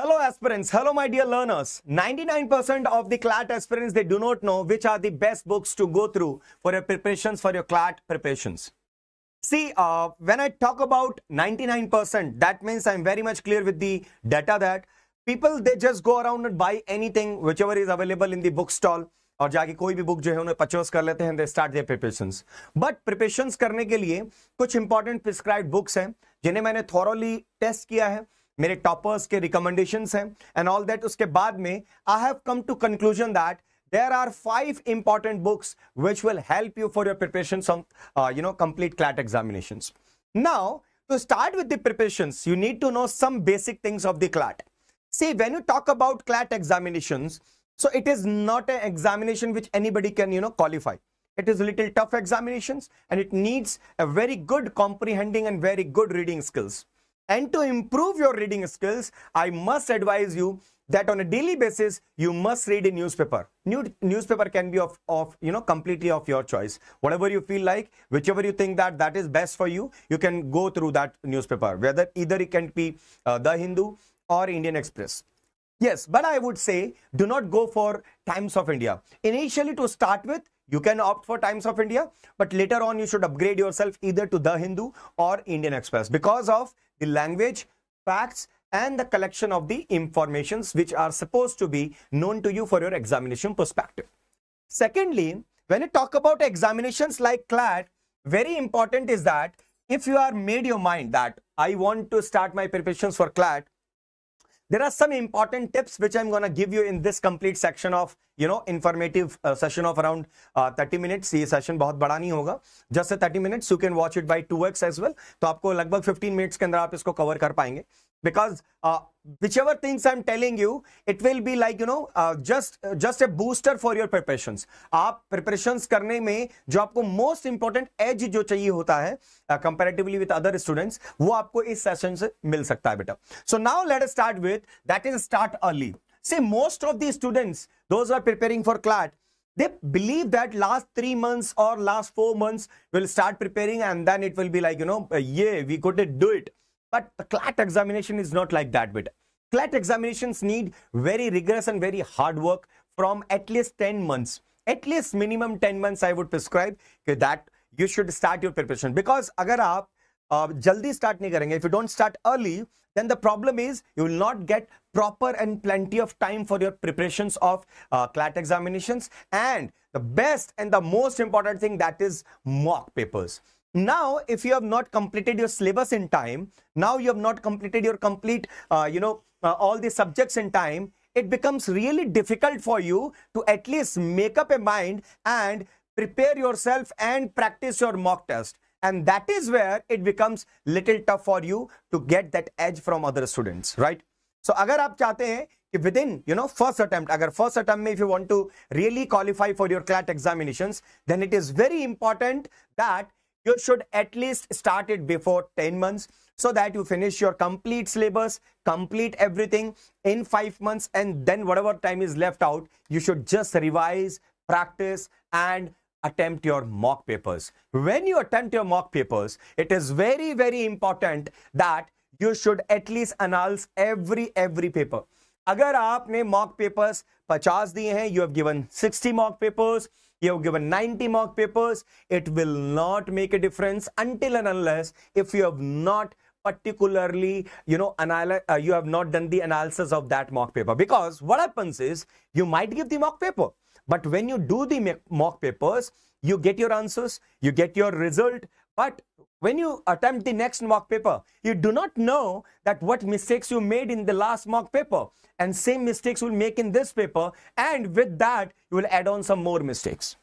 Hello aspirants, hello my dear learners. 99% of the CLAT aspirants, they do not know which are the best books to go through for your preparations for your CLAT preparations. See, uh, when I talk about 99%, that means I'm very much clear with the data that people, they just go around and buy anything, whichever is available in the book stall. और जाके कोई भी book जो है उन्हें purchase कर लेते हैं they start their preparations but preparations करने के लिए कुछ इंपॉर्टेंट प्रिस्क्राइब बुक्स हैं जिन्हें मैंने थॉरली टेस्ट किया है मेरे टॉपर्स recommendations रिकमेंडेशंस हैं एंड ऑल दैट उसके बाद में I have come to there are five important books which will help you for your preparation. Some, uh, you know complete CLAT examinations. Now to start with the preparations you need to know some basic things of the CLAT. See when you talk about CLAT examinations so it is not an examination which anybody can you know qualify. It is little tough examinations and it needs a very good comprehending and very good reading skills. And to improve your reading skills, I must advise you that on a daily basis, you must read a newspaper. New, newspaper can be of, of, you know, completely of your choice. Whatever you feel like, whichever you think that that is best for you, you can go through that newspaper, whether either it can be uh, The Hindu or Indian Express. Yes, but I would say do not go for Times of India. Initially to start with, you can opt for Times of India, but later on you should upgrade yourself either to The Hindu or Indian Express because of the language, facts and the collection of the informations which are supposed to be known to you for your examination perspective. Secondly, when you talk about examinations like CLAT, very important is that if you are made your mind that I want to start my preparations for CLAT, there are some important tips which I'm going to give you in this complete section of, you know, informative uh, session of around uh, 30 minutes. ये session bahut bada nahi hoga Just a 30 minutes. You can watch it by 2x as well. to aapko lagbhag 15 minutes ke andar aap isko cover kar payenge because uh, whichever things i'm telling you it will be like you know uh, just uh, just a booster for your preparations aap preparations karne mein jo aapko most important edge jo chahiye hota hai uh, comparatively with other students wo aapko is session se mil sakta hai beta so now let us start with that is start early see most of the students those who are preparing for clat they believe that last 3 months or last 4 months will start preparing and then it will be like you know yeah we could do it But the CLAT examination is not like that bit. CLAT examinations need very rigorous and very hard work from at least 10 months. At least minimum 10 months I would prescribe that you should start your preparation. Because agar aap uh, jaldi start karenge, if you don't start early, then the problem is you will not get proper and plenty of time for your preparations of uh, CLAT examinations and the best and the most important thing that is mock papers now if you have not completed your syllabus in time now you have not completed your complete uh, you know uh, all the subjects in time it becomes really difficult for you to at least make up a mind and prepare yourself and practice your mock test and that is where it becomes little tough for you to get that edge from other students right so agar aap chahte hain कि within you know first attempt अगर first attempt में if you want to really qualify for your CLAT examinations then you should at least start it before 10 months so that you finish your complete syllabus complete everything in 5 months and then whatever time is left out you should just revise practice and attempt your mock papers when you attempt your mock papers it is very very important that you should at least analyze every every paper अगर आपने mock papers 50 दिए you have given 60 mock papers you have given 90 mock papers it will not make a difference until and unless if you have not particularly you know uh, you have not done the analysis of that mock paper because what happens is you might give the mock paper but when you do the mock papers you get your answers you get your result but when you attempt the next mock paper, you do not know that what mistakes you made in the last mock paper and same mistakes will make in this paper and with that you will add on some more mistakes.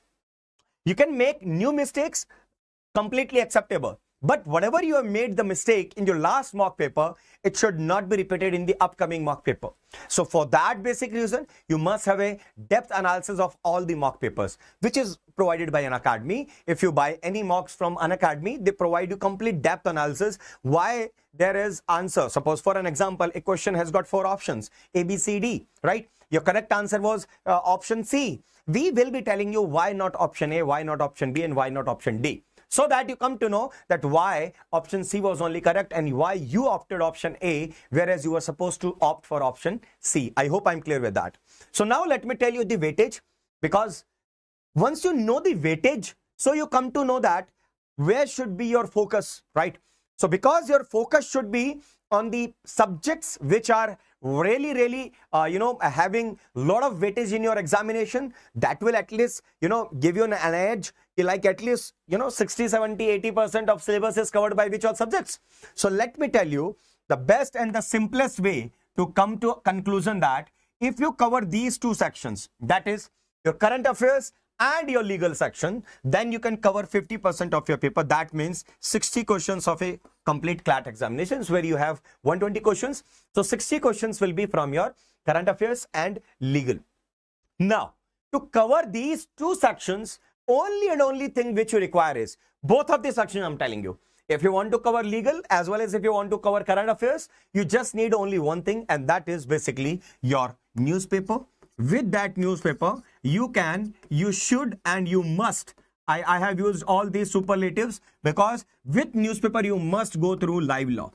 You can make new mistakes completely acceptable but whatever you have made the mistake in your last mock paper, it should not be repeated in the upcoming mock paper. So for that basic reason, you must have a depth analysis of all the mock papers, which is provided by an academy. If you buy any mocks from an academy, they provide you complete depth analysis. Why there is answer. Suppose for an example, a question has got four options, A, B, C, D, right? Your correct answer was uh, option C. We will be telling you why not option A, why not option B and why not option D so that you come to know that why option C was only correct and why you opted option A whereas you were supposed to opt for option C. I hope I'm clear with that. So now let me tell you the weightage because once you know the weightage, so you come to know that where should be your focus, right? So because your focus should be on the subjects which are really really uh, you know having lot of weightage in your examination that will at least you know give you an edge like at least, you know, 60, 70, 80% of syllabus is covered by which all subjects. So let me tell you the best and the simplest way to come to a conclusion that if you cover these two sections, that is your current affairs and your legal section, then you can cover 50% of your paper. That means 60 questions of a complete CLAT examinations where you have 120 questions. So 60 questions will be from your current affairs and legal. Now, to cover these two sections, only and only thing which you require is both of the sections I'm telling you. If you want to cover legal as well as if you want to cover current affairs, you just need only one thing and that is basically your newspaper. With that newspaper, you can, you should and you must. I, I have used all these superlatives because with newspaper you must go through live law.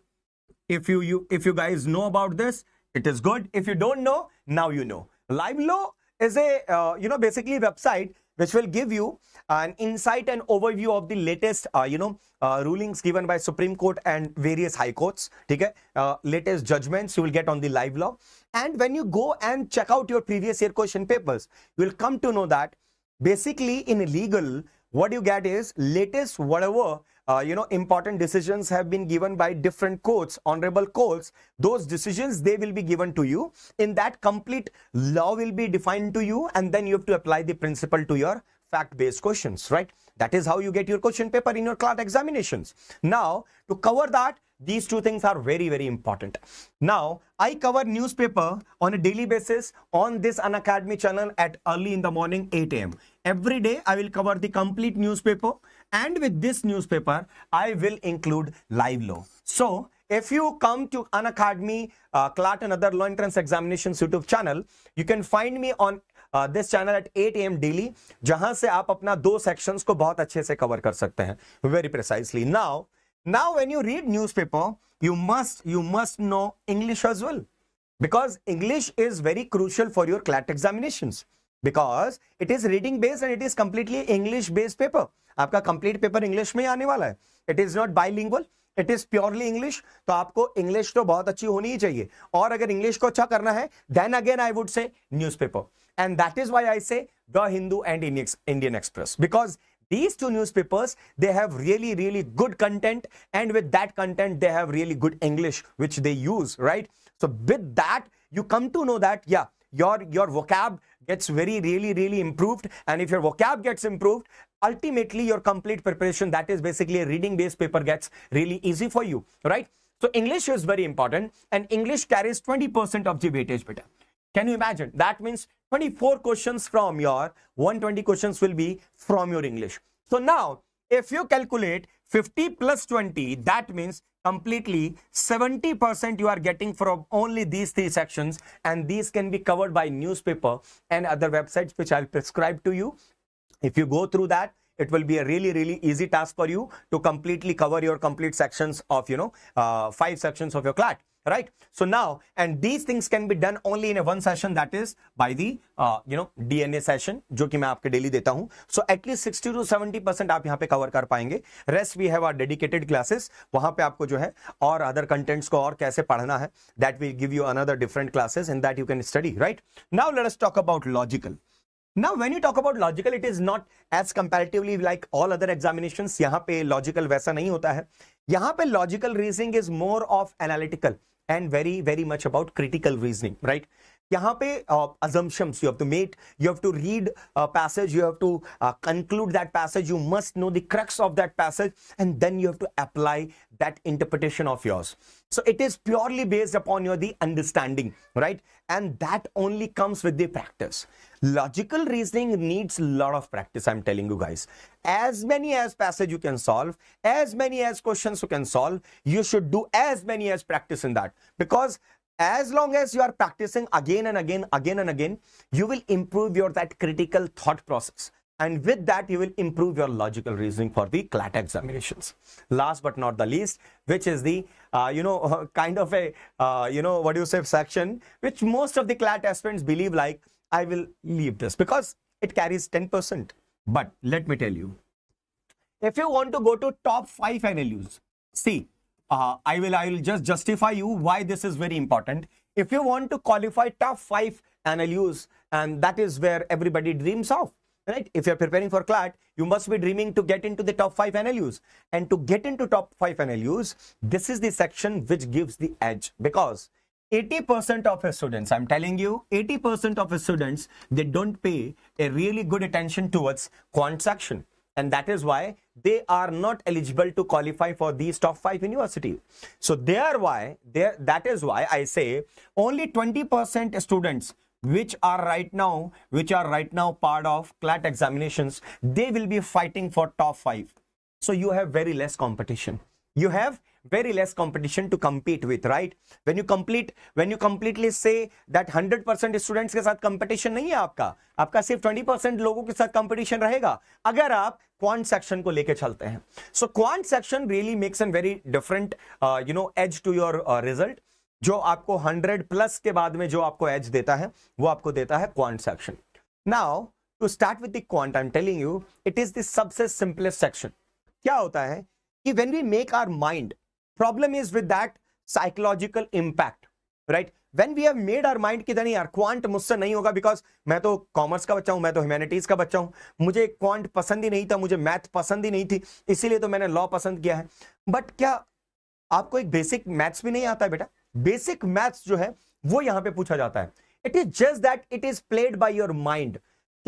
If you, you if you guys know about this, it is good. If you don't know, now you know. Live law is a uh, you know basically website which will give you an insight and overview of the latest uh, you know uh, rulings given by supreme court and various high courts okay uh, latest judgments you will get on the live law and when you go and check out your previous year question papers you will come to know that basically in legal what you get is latest whatever uh, you know, important decisions have been given by different courts, honorable courts. Those decisions, they will be given to you. In that complete law will be defined to you and then you have to apply the principle to your fact-based questions, right? That is how you get your question paper in your class examinations. Now, to cover that, these two things are very, very important. Now, I cover newspaper on a daily basis on this Unacademy channel at early in the morning, 8 a.m. Every day, I will cover the complete newspaper and with this newspaper i will include live law so if you come to an academy uh, clat and other law entrance examinations youtube channel you can find me on uh, this channel at 8 a.m. daily, जहां से आप अपना दो sections को बहुत अच्छे से cover कर सकते हैं, very precisely. Now, now when you read newspaper, you must you must know English as well, because English is very crucial for your CLAT examinations. Because it is reading based and it is completely English based paper आपका complete paper English में ही आने वाला है it is not bilingual it is purely English तो आपको English तो बहुत अच्छी होनी ही चाहिए और अगर इंग्लिश को अच्छा करना है then again I would say newspaper and that is why I say the Hindu and Indian Express because these two newspapers they have really really good content and with that content they have really good english which they use right so with that you come to know that yeah your your vocab gets very really really improved and if your vocab gets improved ultimately your complete preparation that is basically a reading based paper gets really easy for you right so english is very important and english carries 20% of the weightage beta can you imagine that means 24 questions from your 120 questions will be from your english so now if you calculate 50 plus 20, that means completely 70% you are getting from only these three sections and these can be covered by newspaper and other websites which I'll prescribe to you. If you go through that, it will be a really really easy task for you to completely cover your complete sections of you know uh, five sections of your class right so now and these things can be done only in a one session that is by the uh, you know dna session jo ki main aapke daily deta hu so at least 60 to 70 percent आप यहां पे cover कर पाएंगे rest we have our dedicated classes वहां पे आपको जो है और अदर कंटेंट्स को और कैसे पढ़ना है that will give you another different classes in that you can study right now let us talk about logical Now, when you talk about logical, it is not as comparatively like all other examinations. yahan pe logical waisa nahi hota hai yahan pe logical reasoning is more of analytical. and very very much about critical reasoning right यहाँ uh, assumptions you have to make you have to read a uh, passage you have to uh, conclude that passage you must know the crux of that passage and then you have to apply that interpretation of yours so it is purely based upon your the understanding right and that only comes with the practice logical reasoning needs a lot of practice i'm telling you guys as many as passage you can solve as many as questions you can solve you should do as many as practice in that because as long as you are practicing again and again, again and again, you will improve your that critical thought process. And with that, you will improve your logical reasoning for the CLAT examinations. Last but not the least, which is the, uh, you know, kind of a, uh, you know, what do you say, section, which most of the CLAT aspirants believe like, I will leave this because it carries 10%. But let me tell you, if you want to go to top 5 NLUs, see, uh, I will I will just justify you why this is very important. If you want to qualify top five NLUs, and that is where everybody dreams of, right? If you're preparing for CLAT, you must be dreaming to get into the top five NLUs. And to get into top five NLUs, this is the section which gives the edge because 80% of students, I'm telling you, 80% of students, they don't pay a really good attention towards quant section and that is why they are not eligible to qualify for these top 5 universities so there why there that is why i say only 20% students which are right now which are right now part of clat examinations they will be fighting for top 5 so you have very less competition you have very less competition to compete with right when you complete when you completely say that 100% students के साथ competition नहीं है आपका आपका सिर्फ 20% लोगों के साथ कंपटीशन रहेगा अगर आप क्वांट सेक्शन को लेके चलते हैं so quant section really makes an very different you know as to your result जो आपको 100 प्लस के बाद में जो आपको एज देता है वो आपको देता है quant section now to start with the quant I am telling you it is the सबसे सिंपलेस्ट सेक्शन क्या होता है कि when we make our mind problem is with that psychological impact right when we have made our mind कि नहीं यार quant मुझसे नहीं होगा because मैं तो कॉमर्स का बच्चा हूं मैं तो ह्यूमैनिटीज का बच्चा हूं मुझे क्वांट पसंद ही नहीं था मुझे मैथ पसंद ही नहीं थी इसीलिए तो मैंने लॉ पसंद किया है बट क्या आपको एक बेसिक मैथ्स भी नहीं आता बेटा बेसिक मैथ्स जो है वो यहां पे पूछा जाता है it is just that it is played by your mind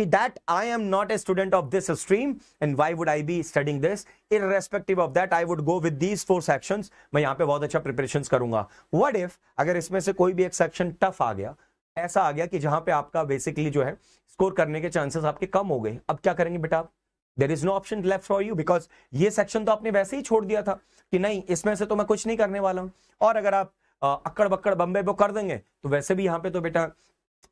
that I am not a student of this stream and why would I be studying this irrespective of that I would go with these four sections मैं यहाँ पे बहुत अच्छा preparations करूँगा what if अगर इसमें से कोई भी एक section tough आ गया ऐसा आ गया कि जहाँ पे आपका basically जो है score करने के chances आपके कम हो गए अब क्या करेंगे बेटा आप there is no option left for you because ये सेक्शन तो आपने वैसे ही छोड़ दिया था कि नहीं इसमें से तो मैं कुछ नहीं करने वाला हूँ और अगर आप अक्कड़ बक्कड़ बम्बे वो कर देंगे तो वैसे भी यहाँ पे तो बेटा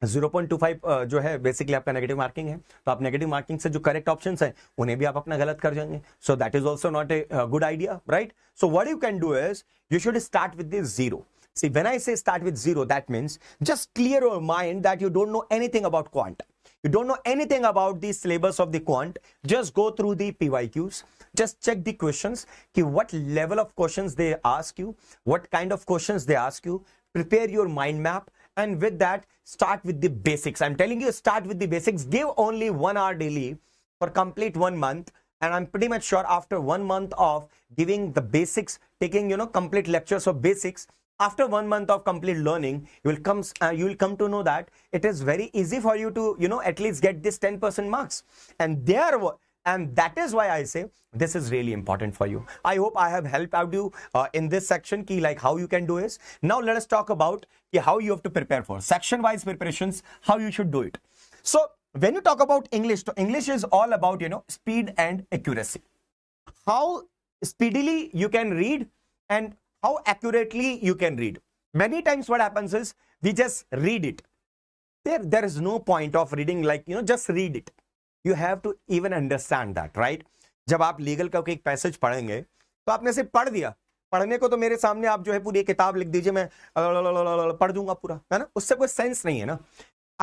0.25 जो है बेसिकली आपका नेगेटिव मार्किंग है तो आप नेगेटिव मार्किंग से जो करेक्ट ऑप्शंस हैं उन्हें भी आप अपना गलत कर जाएंगे so that is also not a good idea right so what you can do is you should start with zero See, when I say start with zero, that means just clear your mind that you don't know anything about quant. You don't know anything about the syllabus of the quant. Just go through the PYQs. Just check the questions. Ki what level of questions they ask you. What kind of questions they ask you. Prepare your mind map. and with that start with the basics i'm telling you start with the basics give only one hour daily for complete one month and i'm pretty much sure after one month of giving the basics taking you know complete lectures of basics after one month of complete learning you will come uh, you will come to know that it is very easy for you to you know at least get this 10 percent marks and there and that is why i say this is really important for you i hope i have helped out you uh, in this section key like how you can do this now let us talk about how you have to prepare for section wise preparations how you should do it so when you talk about english so english is all about you know speed and accuracy how speedily you can read and how accurately you can read many times what happens is we just read it there there is no point of reading like you know just read it you have to even understand that right जब आप legal का एक passage पढ़ेंगे तो आपने सिर्फ पढ़ दिया पढ़ने को तो मेरे सामने आप जो है पूरी किताब लिख दीजिए मैं पढ़ दूंगा पूरा है ना उससे कोई सेंस नहीं है ना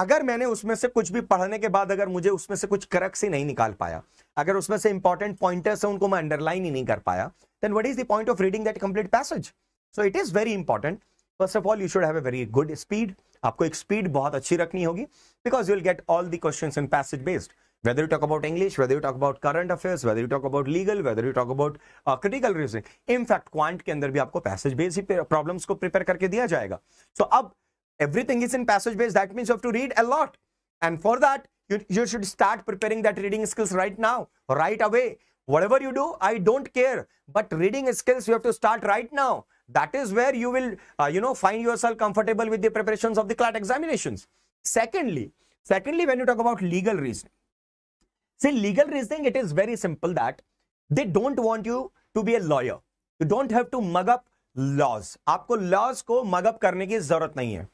अगर मैंने उसमें से कुछ भी पढ़ने के बाद अगर मुझे उसमें से कुछ करक्स ही नहीं निकाल पाया अगर उसमें से इंपॉर्टेंट पॉइंटर्स हैं उनको मैं अंडरलाइन ही नहीं कर पाया then what is the point of reading that complete passage so it is very important first of all you should have a very good speed आपको एक स्पीड बहुत अच्छी रखनी होगी because you will get all the question in passage based Whether you talk about English, whether you talk about current affairs, whether you talk about legal, whether you talk about uh, critical reasoning. In fact, quant के अंदर भी आपको passage based problems को prepare करके दिया जाएगा. So अब everything is in passage based. That means you have to read a lot. And for that, you, you should start preparing that reading skills right now, right away. Whatever you do, I don't care. But reading skills you have to start right now. That is where you will, uh, you know, find yourself comfortable with the preparations of the CLAT examinations. Secondly, secondly, when you talk about legal reasoning, See, legal reasoning, it is very simple that they don't want you to be a lawyer. You don't have to mug up laws. आपको laws को mug up करने की जरूरत नहीं है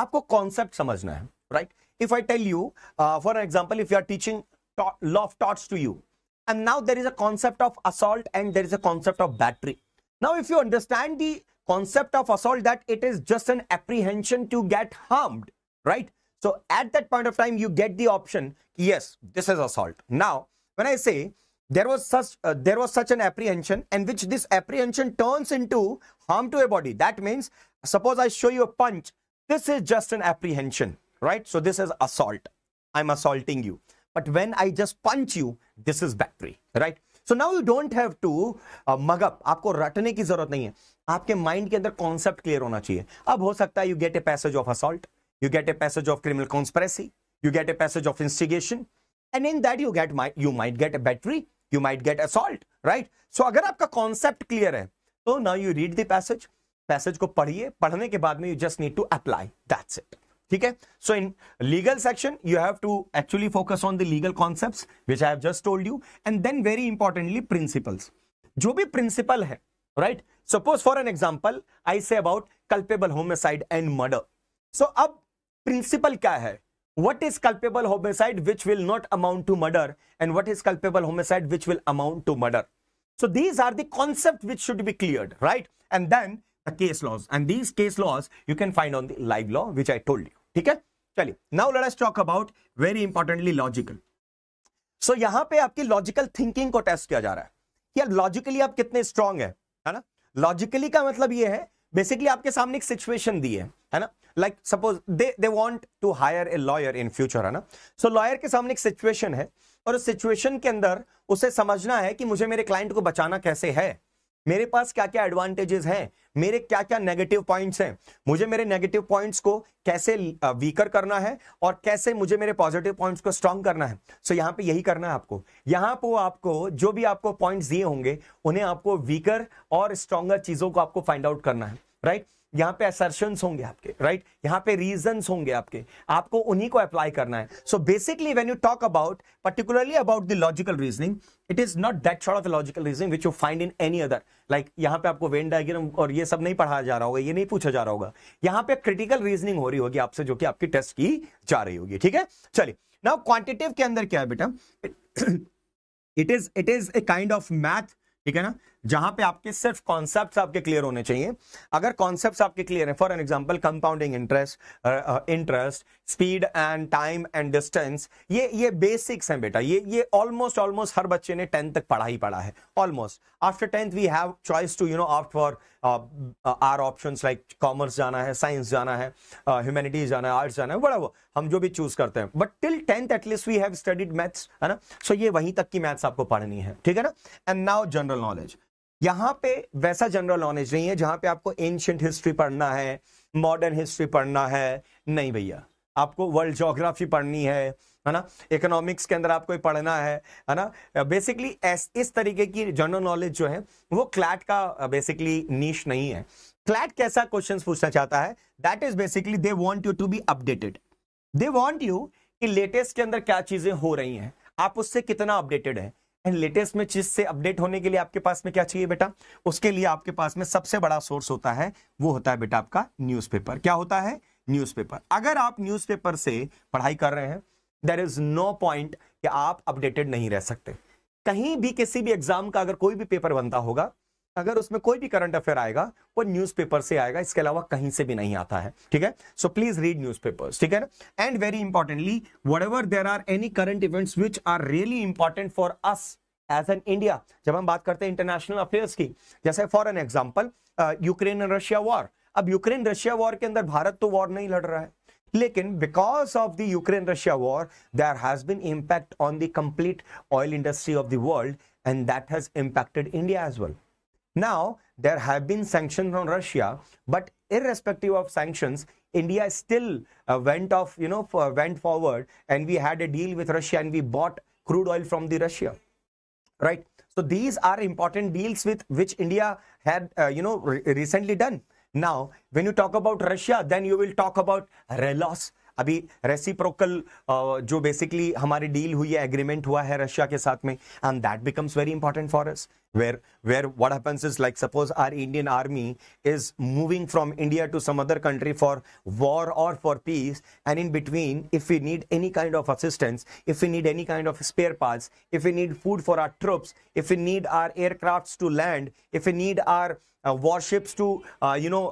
आपको concept समझना है right? If I tell you, uh, for example, if you are teaching law of torts to you, and now there is a concept of assault and there is a concept of battery. Now, if you understand the concept of assault that it is just an apprehension to get harmed, right? So at that point of time, you get the option, yes, this is assault. Now, when I say there was such uh, there was such an apprehension and which this apprehension turns into harm to a body. That means, suppose I show you a punch, this is just an apprehension, right? So this is assault. I'm assaulting you. But when I just punch you, this is battery, right? So now you don't have mug up. आपको रटने की जरूरत नहीं है आपके mind के अंदर concept clear होना चाहिए अब हो सकता है you get a passage of assault you get a passage of criminal conspiracy, you get a passage of instigation, and in that you get might you might get a battery, you might get assault, right? So agar aapka concept clear hai so now you read the passage, passage ko padhiye padhne ke baad mein you just need to apply, that's it. theek hai so in legal section you have to actually focus on the legal concepts which i have just told you and then very importantly principles jo bhi principle hai right suppose for an example i say about culpable homicide and murder so ab principle क्या है what is culpable homicide which will not amount to murder and what is culpable homicide which will amount to murder so these are concept which should be clear right and then case laws and these case laws you can find on the Live Law which I told you ठीक है चलिए now लड़ाई talk about very importantly logical so यहां पर आपकी logical thinking को test किया जा रहा है कि लॉजिकली आप कितने स्ट्रॉन्ग है ना लॉजिकली का मतलब यह है बेसिकली आपके सामने एक सिचुएशन दी है है ना like suppose they they want to hire a lawyer in future है ना सो so, लॉयर के सामने एक सिचुएशन है और उस सिचुएशन के अंदर उसे समझना है कि मुझे मेरे क्लाइंट को बचाना कैसे है मेरे पास क्या क्या एडवांटेजेस हैं मेरे क्या क्या नेगेटिव पॉइंट्स हैं मुझे मेरे नेगेटिव पॉइंट्स को कैसे वीकर करना है और कैसे मुझे मेरे पॉजिटिव पॉइंट्स को स्ट्रांग करना है सो so, यहाँ पे यही करना है आपको यहाँ पर आपको जो भी आपको पॉइंट्स दिए होंगे उन्हें आपको वीकर और स्ट्रांगर चीज़ों को आपको फाइंड आउट करना है राइट यहां पे असर्शन होंगे आपके राइट यहां पे रीजन होंगे आपके आपको उन्हीं को अप्लाई करना है so basically when you talk about particularly about the logical reasoning it is not that sort of logical reasoning which you find in any other like यहां पे आपको वेन डायग्राम और ये सब नहीं पढ़ाया जा रहा होगा ये नहीं पूछा जा रहा होगा यहां पे क्रिटिकल रीजनिंग हो रही होगी आपसे जो कि आपकी टेस्ट की जा रही होगी ठीक है चलिए नाउ क्वांटिटिव के अंदर क्या है बेटा it is it is a kind of math ठीक है ना जहां पे आपके सिर्फ कॉन्सेप्ट आपके क्लियर होने चाहिए अगर कॉन्सेप्ट आपके क्लियर हैं for an example compounding interest interest speed and time and distance ये ये बेसिक्स हैं बेटा ये ये ऑलमोस्ट ऑलमोस्ट हर बच्चे ने टेंथ तक पढ़ा ही पढ़ा है almost after tenth we have choice to you know opt for our option like commerce जाना है साइंस जाना है ह्यूमैनिटीज uh, जाना है आर्ट्स जाना है बड़ा वो हम जो भी चूज करते हैं but till tenth at least we have studied maths है ना सो so ये वहीं तक की मैथ्स आपको पढ़नी है ठीक है ना एंड नाउ जनरल नॉलेज यहां पे वैसा जनरल नॉलेज नहीं है जहां पे आपको एंशंट हिस्ट्री पढ़ना है मॉडर्न हिस्ट्री पढ़ना है नहीं भैया आपको वर्ल्ड जोग्राफी पढ़नी है है ना इकोनॉमिक्स के अंदर आपको पढ़ना है है ना बेसिकली इस तरीके की जनरल नॉलेज जो है वो क्लैट का बेसिकली नीच नहीं है क्लैट कैसा क्वेश्चन पूछना चाहता है that is basically they want you to be updated they want you कि लेटेस्ट के अंदर क्या चीजें हो रही हैं आप उससे कितना अपडेटेड है एंड लेटेस्ट में चीज से अपडेट होने के लिए आपके पास में क्या चाहिए बेटा उसके लिए आपके पास में सबसे बड़ा सोर्स होता है वो होता है बेटा आपका न्यूज़पेपर क्या होता है न्यूज़पेपर अगर आप न्यूज़पेपर से पढ़ाई कर रहे हैं देर इज नो पॉइंट कि आप अपडेटेड नहीं रह सकते कहीं भी किसी भी एग्जाम का अगर कोई भी पेपर बनता होगा अगर उसमें कोई भी करंट अफेयर आएगा वो न्यूज़पेपर से आएगा इसके अलावा कहीं से भी नहीं आता है ठीक है सो प्लीज रीड न्यूज़पेपर्स ठीक है and very importantly whatever there are any current events which are really important for us as an India जब हम बात करते हैं इंटरनेशनल अफेयर्स की जैसे for an example Ukraine and Russia war अब यूक्रेन रशिया वॉर के अंदर भारत तो वॉर नहीं लड़ रहा है लेकिन because of the Ukraine Russia war there has been impact on the complete oil industry of the world and that has impacted India as well Now, there have been sanctions on Russia, but irrespective of sanctions, India still uh, went off, you know, for, went forward and we had a deal with Russia and we bought crude oil from the Russia, right? So these are important deals with which India had, uh, you know, re recently done. Now, when you talk about Russia, then you will talk about Relos. अभी reciprocal uh, जो basically हमारी deal हुई है agreement हुआ है Russia के साथ में and that becomes very important for us where where what is like suppose our Indian army is moving from India to some other country for war और for peace and in between if you need any kind of assistance if you need any kind of spare part if you need food for our troops if you need our aircraft to land if you need our warships to you know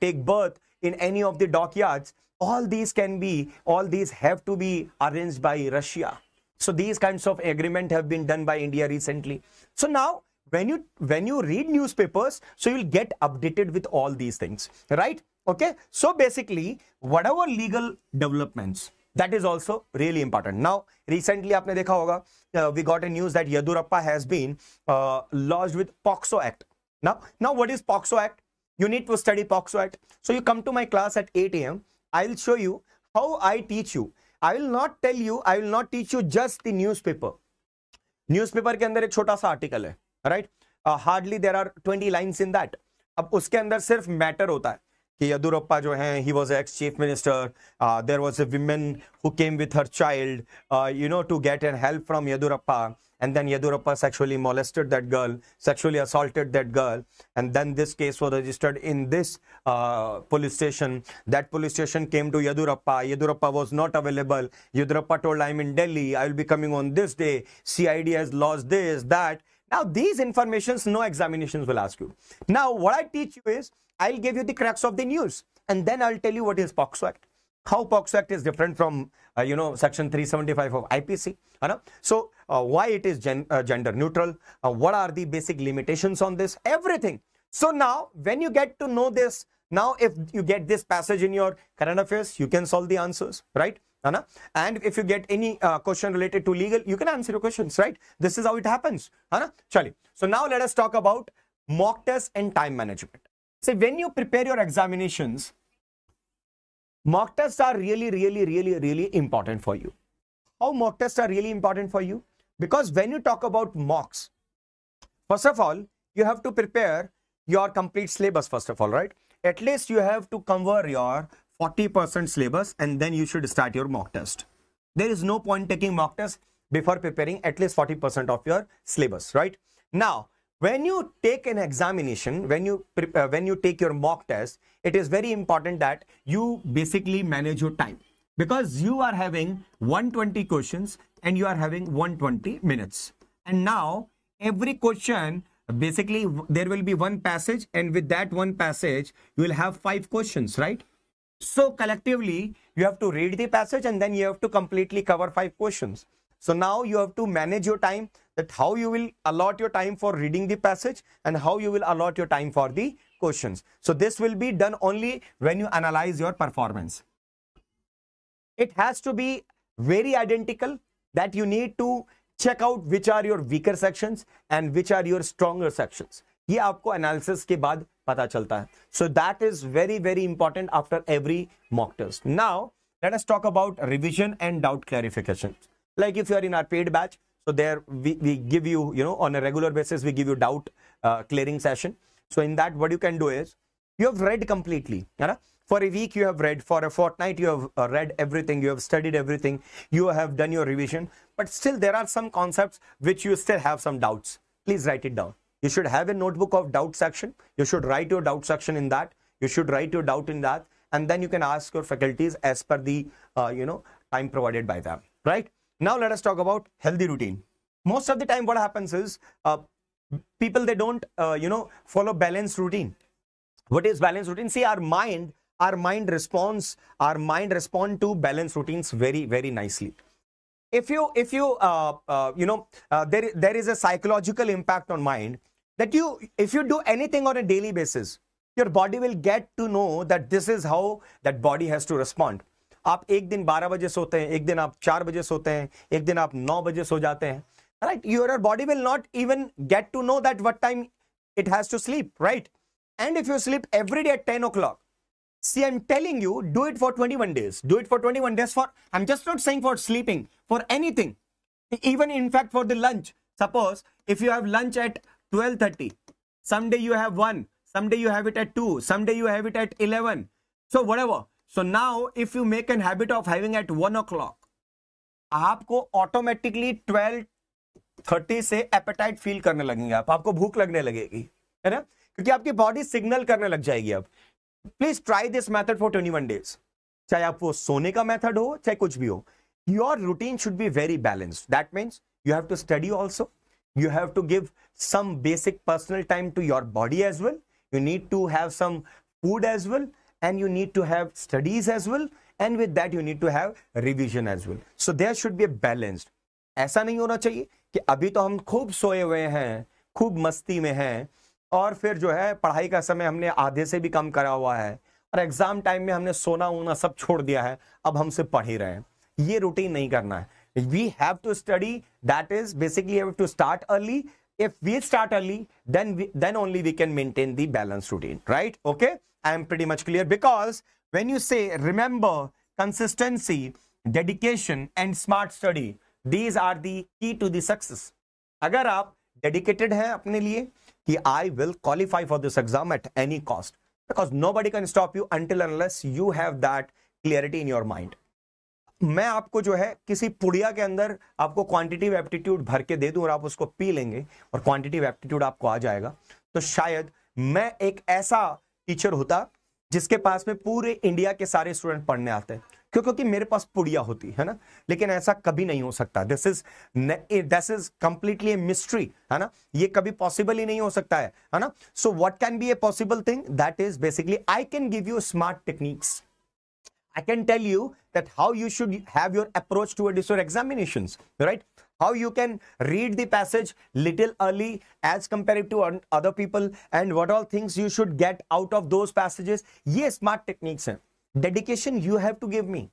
take berth in any of the dockyards all these can be, all these have to be arranged by Russia. So these kinds of agreement have been done by India recently. So now when you when you read newspapers, so you'll get updated with all these things, right? Okay. So basically, whatever legal developments that is also really important. Now, recently आपने देखा होगा, uh, we got a news that Yadurappa has been uh, lodged with POXO Act. Now, now what is POXO Act? You need to study POXO Act. So you come to my class at 8 a.m. I will show you how I teach you. I will not tell you, I will not teach you just the newspaper. Newspaper के अंदर एक छोटा सा article है right hardly there are twenty lines in that अब उसके अंदर सिर्फ मैटर होता है कि यदुरप्पा जो हैं he was ex chief minister there was a women who came with her child you know to get an help from Yadurappa and then Yadurappa sexually molested that girl, sexually assaulted that girl, and then this case was registered in this uh, police station. That police station came to Yadurappa. Yadurappa was not available. Yadurappa told, I'm in Delhi, I will be coming on this day, CID has lost this, that. Now, these informations, no examinations will ask you. Now, what I teach you is, I'll give you the cracks of the news, and then I'll tell you what is POXO Act how POXO Act is different from, uh, you know, Section 375 of IPC. So, uh, why it is gen uh, gender neutral, uh, what are the basic limitations on this, everything. So now when you get to know this, now if you get this passage in your current affairs, you can solve the answers, right? Anna? And if you get any uh, question related to legal, you can answer your questions, right? This is how it happens. Anna? So now let us talk about mock tests and time management. See, when you prepare your examinations, mock tests are really, really, really, really important for you. How mock tests are really important for you? Because when you talk about mocks, first of all, you have to prepare your complete syllabus first of all, right? At least you have to cover your 40% syllabus and then you should start your mock test. There is no point taking mock test before preparing at least 40% of your syllabus, right? Now, when you take an examination, when you uh, when you take your mock test, it is very important that you basically manage your time because you are having 120 questions and you are having 120 minutes. And now every question, basically there will be one passage and with that one passage, you will have five questions, right? So collectively, you have to read the passage and then you have to completely cover five questions. So now you have to manage your time that how you will allot your time for reading the passage and how you will allot your time for the questions. So this will be done only when you analyze your performance. It has to be very identical that you need to check out which are your weaker sections and which are your stronger sections. ये आपको analysis ke बाद pata chalta है so that very very very important after every mock test let us talk about revision and doubt clarification like if you are in our paid batch so there we, we give you you know on a regular basis we give you doubt uh, clearing session so in that what you can do is you have read completely for a week you have read, for a fortnight you have uh, read everything, you have studied everything, you have done your revision, but still there are some concepts which you still have some doubts. Please write it down. You should have a notebook of doubt section. You should write your doubt section in that. You should write your doubt in that. And then you can ask your faculties as per the, uh, you know, time provided by them, right? Now let us talk about healthy routine. Most of the time what happens is uh, people, they don't, uh, you know, follow balanced routine. What is balanced routine? See, our mind our mind responds our mind respond to balance routines very very nicely if you if you uh, uh, you know uh, there there is a psychological impact on mind that you if you do anything on a daily basis your body will get to know that this is how that body has to respond आप एक दिन 12 बजे सोते हैं एक दिन आप 4 बजे सोते हैं एक दिन आप 9 बजे सो जाते हैं right your body will not even get to know that what time it has to sleep right and if you sleep every day at 10 o'clock See, I'm telling you, do it for 21 days. Do it for 21 days for, I'm just not saying for sleeping, for anything. Even in fact for the lunch. Suppose if you have lunch at 12.30, some day you have one some day you have it at 2, some day you have it at 11. So whatever. So now if you make an habit of having at 1 o'clock, आपको automatically 12.30 से apatite feel करने लगेंगे आप आपको भूख लगने लगेगी है ना क्योंकि आपकी बॉडी सिग्नल करने लग जाएगी अब please try this method for twenty one days चाहे आप वो सोने का मैथड हो चाहे कुछ भी हो your routine should be very balanced that means you have to study also you have to give some basic personal time to your body as well you need to have some food as well and you need to have studies as well and with that you need to have revision as well so there should be a balanced ऐसा नहीं होना चाहिए कि अभी तो हम खूब सोए हुए हैं खूब मस्ती में हैं और फिर जो है पढ़ाई का समय हमने आधे से भी कम करा हुआ है और एग्जाम टाइम में हमने सोना वोना सब छोड़ दिया है अब हमसे पढ़ ही रहे हैं ये रूटीन नहीं करना है we have to study that is basically have to start early if we start early then then only we can maintain the balance routine right okay I am pretty much clear because when you say remember consistency dedication and smart study these are the key to the success अगर आप dedicated हैं अपने लिए कि I will qualify for this exam at any cost because nobody can stop you until unless you have that clarity in your mind मैं आपको जो है किसी पुड़िया के अंदर आपको क्वांटिटी एप्टीट्यूड भर के दे दूं और आप उसको पी लेंगे और क्वांटिटी एप्टीट्यूड आपको आ जाएगा तो शायद मैं एक ऐसा टीचर होता जिसके पास में पूरे इंडिया के सारे स्टूडेंट पढ़ने आते हैं क्यों क्योंकि मेरे पास पुड़िया होती है ना लेकिन ऐसा कभी नहीं हो सकता this is this is completely mystery है ना ये कभी पॉसिबल ही नहीं हो सकता है है ना so what can be a possible thing that is basically I can give you smart techniques I can tell you that how you should have your approach towards your examination right how you can read the passage little early as compare to other people and what all things you should get out of those passages ये smart techniques हैं dedication you have to give me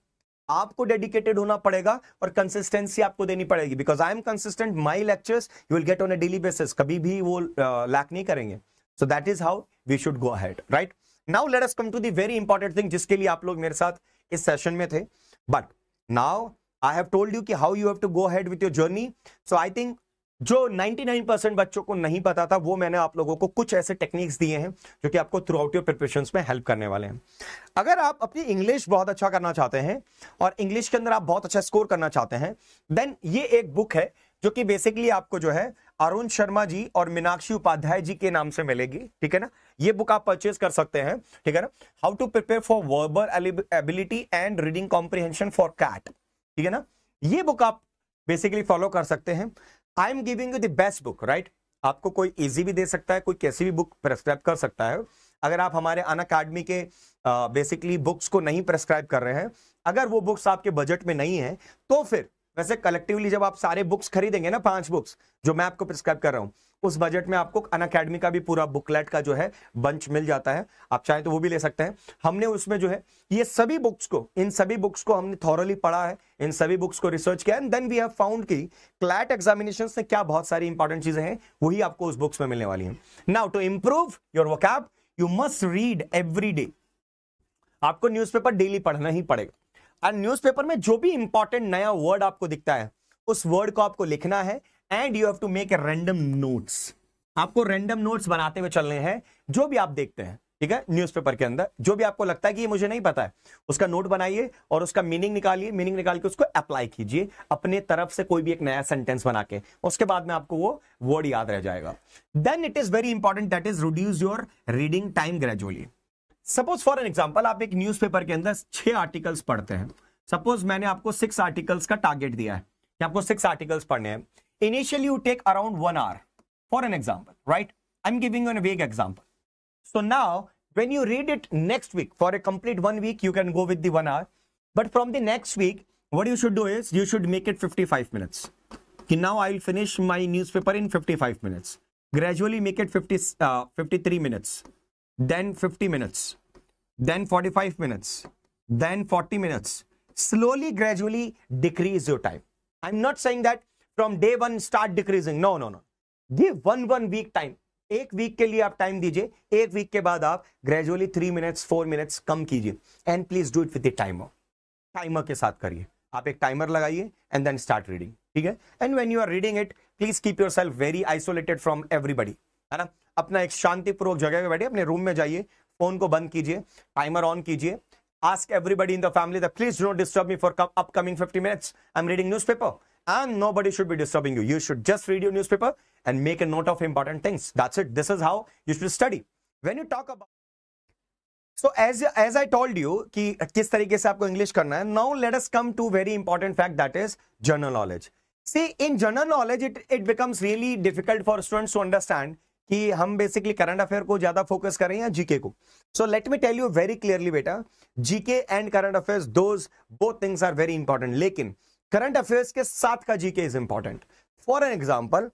आपको dedicated होना पड़ेगा और consistency आपको देनी पड़ेगी because I am consistent my lectures you will get on a daily basis कभी भी वो लैक uh, नहीं करेंगे so that is how we should go ahead right now let's come to the very important thing जिसके लिए आप लोग मेरे साथ इस सेशन में थे but now I have told you कि how you have to go head with your journey so I think जो 99 परसेंट बच्चों को नहीं पता था वो मैंने आप लोगों को कुछ ऐसे टेक्निक्स दिए हैं जो कि आपको थ्रू आउट योर प्रिपरेशन में हेल्प करने वाले हैं अगर आप अपनी इंग्लिश बहुत अच्छा करना चाहते हैं और इंग्लिश के अंदर आप बहुत अच्छा स्कोर करना चाहते हैं देन ये एक बुक है जो कि बेसिकली आपको जो है अरुण शर्मा जी और मीनाक्षी उपाध्याय जी के नाम से मिलेगी ठीक है ना ये बुक आप परचेज कर सकते हैं ठीक है ना how to prepare for verbal ability and reading comprehension for CAT ठीक है ना ये बुक आप बेसिकली फॉलो कर सकते हैं I am giving you the best book right आपको कोई इजी भी दे सकता है कोई कैसी भी बुक प्रेस्क्राइब कर सकता है अगर आप हमारे अन अकाडमी के बेसिकली बुक्स को नहीं प्रेस्क्राइब कर रहे हैं अगर वो बुक्स आपके बजट में नहीं है तो फिर वैसे कलेक्टिवली जब आप सारे बुक्स खरीदेंगे ना पांच बुक्स जो मैं आपको प्रिस्क्राइब कर रहा हूँ उस बजट में आपको अन अकेडमी का भी पूरा बुकलेट का जो है बंच मिल जाता है आप चाहें तो वो भी ले सकते हैं हमने उसमें जो है ये सभी बुक्स को इन सभी बुक्स को हमने थॉरली पढ़ा है इन सभी बुक्स को रिसर्च किया and then we have found की क्लैट एग्जामिनेशन से क्या बहुत सारी इंपॉर्टेंट चीजें हैं वही आपको उस बुक्स में मिलने वाली है now to improve your vocab you must read every day आपको न्यूज डेली पढ़ना ही पड़ेगा एंड न्यूज में जो भी इंपॉर्टेंट नया वर्ड आपको दिखता है उस वर्ड को आपको लिखना है and you have to make a random notes आपको रैंडम नोट्स बनाते हुए चलने हैं जो भी आप देखते हैं ठीक है न्यूज़पेपर के अंदर जो भी आपको लगता है कि ये मुझे नहीं पता है उसका नोट बनाइए और उसका मीनिंग निकालिए मीनिंग निकाल के उसको अप्लाई कीजिए अपने तरफ से कोई भी एक नया सेंटेंस बना के उसके बाद में आपको वो वर्ड याद रह जाएगा then it is very important that is reduce your reading time gradually suppose for an example आप एक न्यूज़पेपर के अंदर छह आर्टिकल्स पढ़ते हैं सपोज मैंने आपको सिक्स आर्टिकल्स का टारगेट दिया है कि आपको सिक्स आर्टिकल्स पढ़ने हैं initially you take around one hour for an example, right? I'm giving you a vague example. So now when you read it next week for a complete one week, you can go with the one hour. But from the next week, what you should do is you should make it 55 minutes. Okay, now I'll finish my newspaper in 55 minutes. Gradually make it 50, uh, 53 minutes, then 50 minutes, then 45 minutes, then 40 minutes. Slowly, gradually decrease your time. I'm not saying that from day one start decreasing no no no give one one week time एक week के लिए आप time दीजिए एक week के बाद आप gradually three minutes four minutes कम कीजिए and please do it with timer timer के साथ करिए आप एक टाइमर लगाइए एंड देन स्टार्ट रीडिंग ठीक है and when you are reading it please keep yourself very isolated from everybody है ना अपना एक शांतिपूर्वक जगह पे बैठिए अपने रूम में जाइए फोन को बंद कीजिए टाइमर ऑन कीजिए ask everybody in the family that please do not disturb me for upcoming 50 minutes. I'm reading newspaper. and nobody should be disturbing you. You should just read your newspaper and make a note of important things. That's it. This is how you should study. When you talk about so as as I told you कि किस तरीके से आपको English करना है now let us come to very important fact that is general knowledge. See in general knowledge it it becomes really difficult for students to understand कि हम basically current affair को ज्यादा फोकस करें या GK को So let me tell you very clearly बेटा GK and current affairs those both things are very important. लेकिन current affairs के साथ का GK is important for an example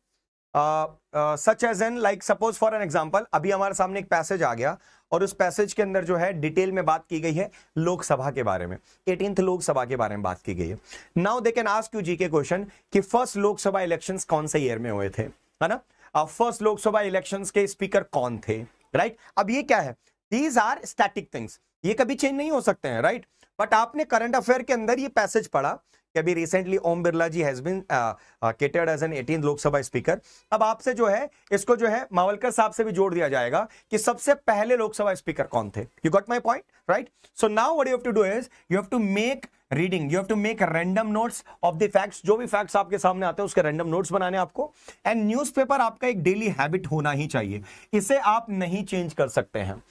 such as an like suppose for an example अभी हमारे सामने एक passage आ गया और उस पैसेज के अंदर जो है डिटेल में बात की गई है लोकसभा के बारे में एटीन लोकसभा के बारे में बात की गई है now they can ask you G K question कि फर्स्ट लोकसभा इलेक्शंस कौन से ईयर में हुए थे है ना अब uh, फर्स्ट लोकसभा इलेक्शंस के स्पीकर कौन थे राइट right? अब ये क्या है दीज आर स्टैटिक थिंग्स ये कभी चेंज नहीं हो सकते हैं राइट right? बट आपने करंट अफेयर के अंदर ये पैसेज पढ़ा कि अभी recently Om Birla ji has been elected as an eighteen Lok Sabha speaker अब आपसे जो है इसको जो है मावलकर साहब से भी जोड़ दिया जाएगा कि सबसे पहले लोकसभा स्पीकर कौन थे you got my point right so now what you to do is you have to make reading you have to make random notes of the facts जो भी फैक्ट्स आपके सामने आते हैं उसके रैंडम नोट्स बनाने आपको एंड न्यूज़पेपर आपका एक डेली हैबिट होना ही चाहिए इसे आप नहीं चेंज कर सकते हैं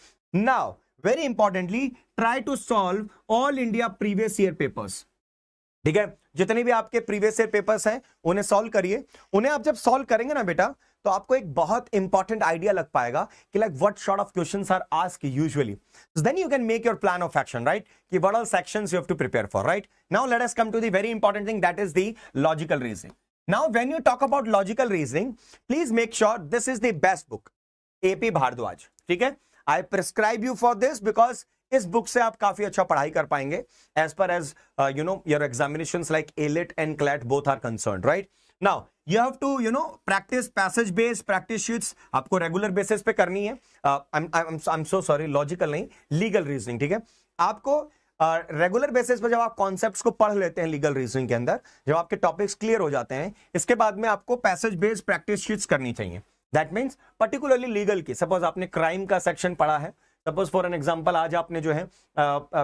now very importantly try to solve all India previous year papers ठीक है जितने भी आपके प्रीवियस ईयर पेपर्स हैं उन्हें सॉल्व करिए उन्हें आप जब सॉल्व करेंगे ना बेटा तो आपको एक बहुत इंपॉर्टेंट आइडिया लग पाएगा कि like what sort of questions are ask usually then you can make your plan of action right कि what all sections you have to prepare for right now let us come to the very important thing that is the logical reasoning now when you talk about logical reasoning please make sure this is the best book AP Bhardwaj ठीक है I prescribe you for this because इस book से आप काफी अच्छा पढ़ाई कर पाएंगे as per as you know your examination like AILET and CLAT both are concern right now you have to you know practice passage base practice sheets आपको regular basis पे करनी है I am so sorry logical नहीं legal reasoning ठीक है आपको regular uh, basis पर जब आप कॉन्सेप्ट्स को पढ़ लेते हैं लीगल रीजनिंग के अंदर जब आपके टॉपिक्स क्लियर हो जाते हैं इसके बाद में आपको पैसेज बेस्ड प्रैक्टिस शीट्स करनी चाहिए दैट मीन्स पर्टिकुलरली लीगल की सपोज आपने क्राइम का सेक्शन पढ़ा है सपोज फॉर एन एग्जाम्पल आज आपने जो है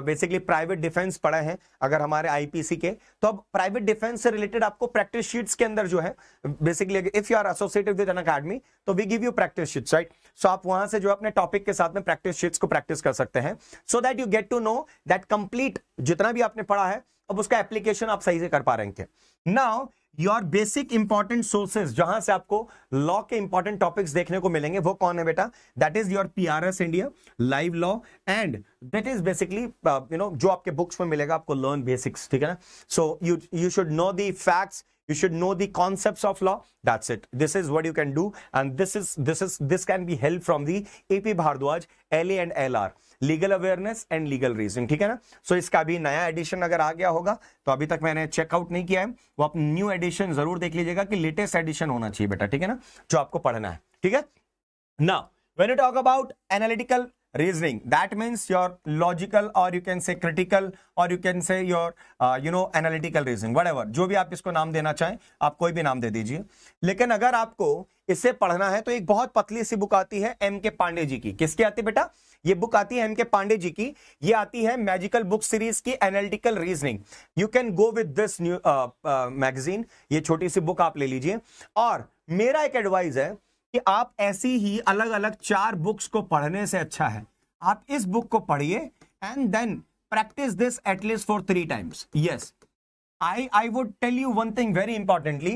बेसिकली प्राइवेट डिफेंस पढ़ा है अगर हमारे आईपीसी के तो अब प्राइवेट डिफेंस से रिलेटेड आपको प्रैक्टिस शीट्स के अंदर जो है basically if you are associated with Unacademy तो we give you practice sheets right so आप वहां से जो अपने टॉपिक के साथ में प्रैक्टिस शीट्स को प्रैक्टिस कर सकते हैं so that you get to know that complete जितना भी आपने पढ़ा है अब उसका एप्लीकेशन आप सही से कर पा रहे थे now your basic important sources जहां से आपको लॉ के इंपॉर्टेंट टॉपिक्स देखने को मिलेंगे वो कौन है बेटा that is your S India Live Law and that is basically you know जो आपके बुक्स में मिलेगा आपको लर्न बेसिक्स ठीक है ना so you you should know the facts you should know the concepts of law that's it this is what you can do and this is this is this can be help from the ap bhardwaj la and lr legal awareness and legal reasoning ठीक है ना सो so, इसका भी नया addition अगर आ गया होगा तो अभी तक मैंने चेकआउट नहीं किया है वो आप न्यू एडिशन जरूर देख लीजिएगा कि लेटेस्ट एडिशन होना चाहिए बेटा ठीक है ना जो आपको पढ़ना है ठीक है ना when you talk about analytical reasoning that means your logical or you can say critical or you can say your uh, you know analytical reasoning whatever जो भी आप इसको नाम देना चाहें आप कोई भी नाम दे दीजिए लेकिन अगर आपको इसे पढ़ना है तो एक बहुत पतली सी बुक आती है एम के पांडे जी की किसकी आती है बेटा ये बुक आती है एम के पांडे जी की ये आती है मैजिकल बुक सीरीज की analytical reasoning you can go with this new magazine ये छोटी सी बुक आप ले लीजिए और मेरा एक एडवाइस है कि आप ऐसी ही अलग अलग चार बुक्स को पढ़ने से अच्छा है आप इस बुक को पढ़िए and then practice this at least for three times yes I I would tell you one thing very importantly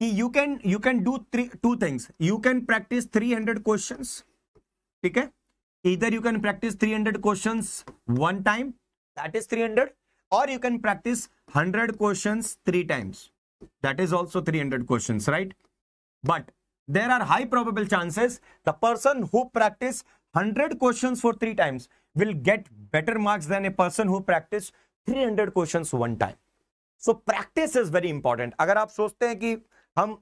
कि you can you can do three two things you can practice three hundred question ठीक है practice three hundred question 300 time that is three hundred 300 you can practice hundred 100 three times that is also three hundred question right but there are high probable chances the person who practice 100 questions for three times will get better marks than a person who practice 300 questions one time so practice is very important agar aap sochte hain ki hum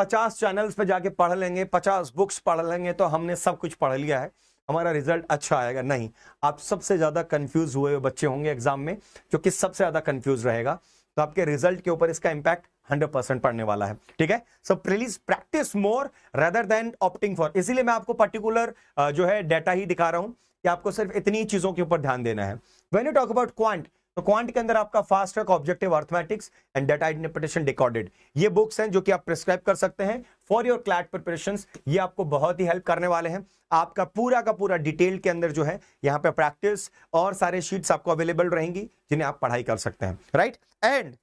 50 channels पे जाके पढ़ लेंगे 50 books पढ़ लेंगे तो हमने सब कुछ पढ़ लिया है हमारा रिजल्ट अच्छा आएगा नहीं आप सबसे ज़्यादा कंफ्यूज हुए बच्चे होंगे एग्जाम में जो कि सबसे ज़्यादा कंफ्यूज रहेगा तो आपके रिजल्ट के ऊपर इसका इंपैक्ट 100 परसेंट पड़ने वाला है ठीक है so please practice more rather than opting for इसीलिए मैं आपको पर्टिकुलर जो है डेटा ही दिखा रहा हूं कि आपको सिर्फ इतनी चीजों के ऊपर ध्यान देना है when you talk about quant तो क्वांट के अंदर आपका fast track objective arithmetics and data interpretation decoded ये बुक्स हैं जो कि आप प्रिस्क्राइब कर सकते हैं फॉर योर क्लैट प्रिपरेशन ये आपको बहुत ही हेल्प करने वाले हैं आपका पूरा का पूरा डिटेल के अंदर जो है यहाँ पे प्रैक्टिस और सारे शीट्स आपको अवेलेबल रहेंगी जिन्हें आप पढ़ाई कर सकते हैं राइट एंड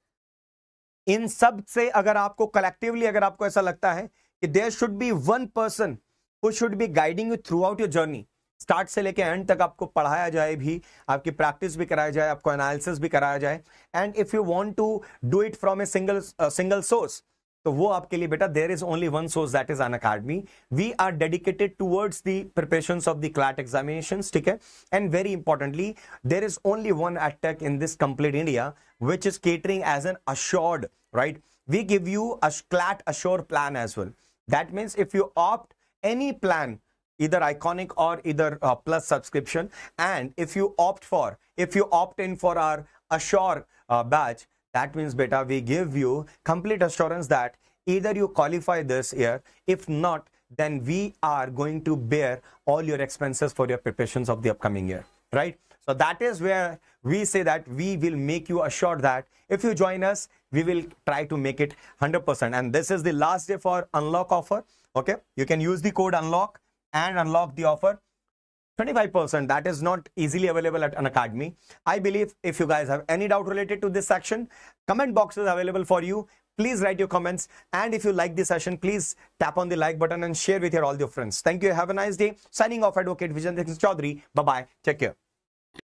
इन सब से अगर आपको कलेक्टिवली अगर आपको ऐसा लगता है कि there should be one person who should be guiding you throughout your journey start से लेके एंड तक आपको पढ़ाया जाए भी आपकी प्रैक्टिस भी कराया जाए आपको एनालिसिस भी कराया जाए and if you want to do it from a single single source तो वो आपके लिए बेटा there is only one source that is Unacademy we are dedicated towards the preparation of the CLAT examination ठीक है and very importantly there is only one edtech in this complete India which is catering as an assured right we give you a CLAT assured plan as well. That means if you opt any plan, either iconic or either uh, plus subscription, and if you opt for, if you opt in for our Assure uh, badge, that means beta, we give you complete assurance that either you qualify this year, if not, then we are going to bear all your expenses for your preparations of the upcoming year, right? So that is where we say that we will make you assured that if you join us, we will try to make it 100%. And this is the last day for unlock offer. Okay, you can use the code unlock and unlock the offer. 25% that is not easily available at an academy i believe if you guys have any doubt related to this section comment box is available for you please write your comments and if you like this session please tap on the like button and share with your all your friends thank you have a nice day signing off advocate vijan chaudhary bye bye take care